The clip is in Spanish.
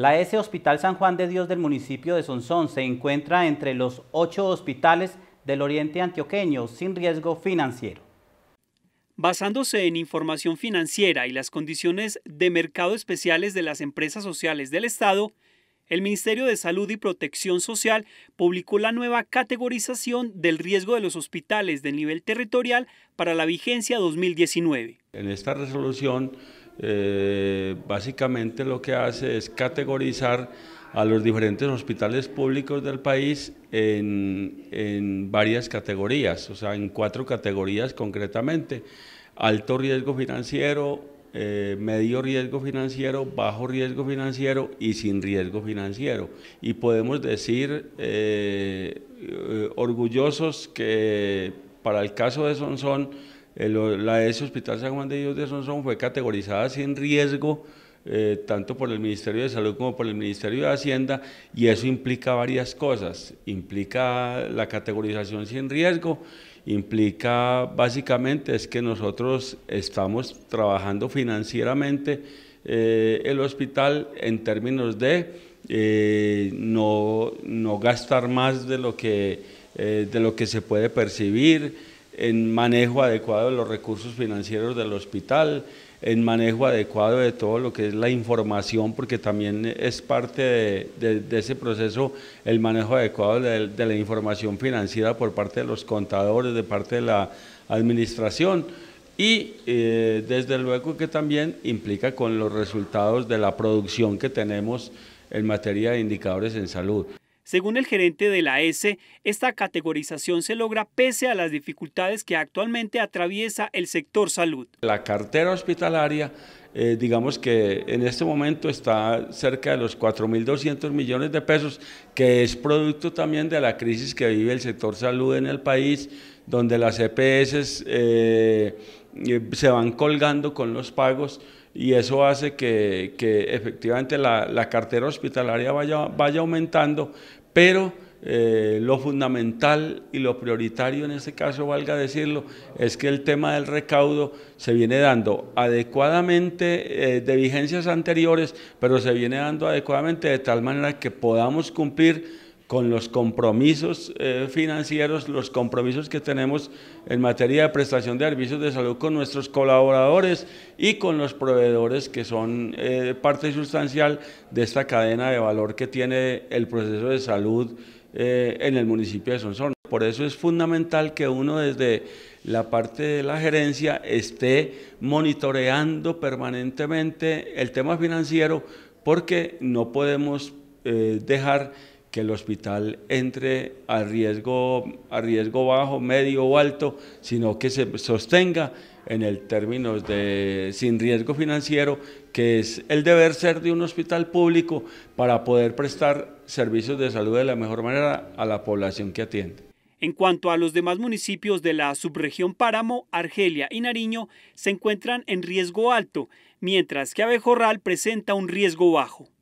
La S Hospital San Juan de Dios del municipio de Sonsón se encuentra entre los ocho hospitales del oriente antioqueño sin riesgo financiero. Basándose en información financiera y las condiciones de mercado especiales de las empresas sociales del Estado, el Ministerio de Salud y Protección Social publicó la nueva categorización del riesgo de los hospitales de nivel territorial para la vigencia 2019. En esta resolución, eh, básicamente lo que hace es categorizar a los diferentes hospitales públicos del país en, en varias categorías, o sea, en cuatro categorías concretamente. Alto riesgo financiero, eh, medio riesgo financiero, bajo riesgo financiero y sin riesgo financiero. Y podemos decir eh, eh, orgullosos que para el caso de Sonsón, la e S. Hospital San Juan de Dios de Sonsón fue categorizada sin riesgo eh, tanto por el Ministerio de Salud como por el Ministerio de Hacienda, y eso implica varias cosas. Implica la categorización sin riesgo, implica básicamente es que nosotros estamos trabajando financieramente eh, el hospital en términos de eh, no, gastar más de lo que se puede percibir en manejo adecuado de los recursos financieros del hospital, en manejo adecuado de todo lo que es la información, porque también es parte de, ese proceso el manejo adecuado de, la información financiera por parte de los contadores, de parte de la administración y eh, desde luego que también implica con los resultados de la producción que tenemos en materia de indicadores en salud. Según el gerente de la S, esta categorización se logra pese a las dificultades que actualmente atraviesa el sector salud. La cartera hospitalaria, eh, digamos que en este momento está cerca de los 4.200 millones de pesos, que es producto también de la crisis que vive el sector salud en el país, donde las EPS eh, eh, se van colgando con los pagos y eso hace que, efectivamente la, cartera hospitalaria vaya, vaya aumentando, pero eh, lo fundamental y lo prioritario en este caso, valga decirlo, es que el tema del recaudo se viene dando adecuadamente eh, de vigencias anteriores, pero se viene dando adecuadamente de tal manera que podamos cumplir con los compromisos eh, financieros, los compromisos que tenemos en materia de prestación de servicios de salud con nuestros colaboradores y con los proveedores que son eh, parte sustancial de esta cadena de valor que tiene el proceso de salud eh, en el municipio de Sonsón. Por eso es fundamental que uno desde la parte de la gerencia esté monitoreando permanentemente el tema financiero porque no podemos dejar que el hospital entre a riesgo, a riesgo bajo, medio o alto, sino que se sostenga en el término de sin riesgo financiero, que es el deber ser de un hospital público para poder prestar servicios de salud de la mejor manera a la población que atiende. En cuanto a los demás municipios de la subregión Páramo, Argelia y Nariño se encuentran en riesgo alto, mientras que Abejorral presenta un riesgo bajo.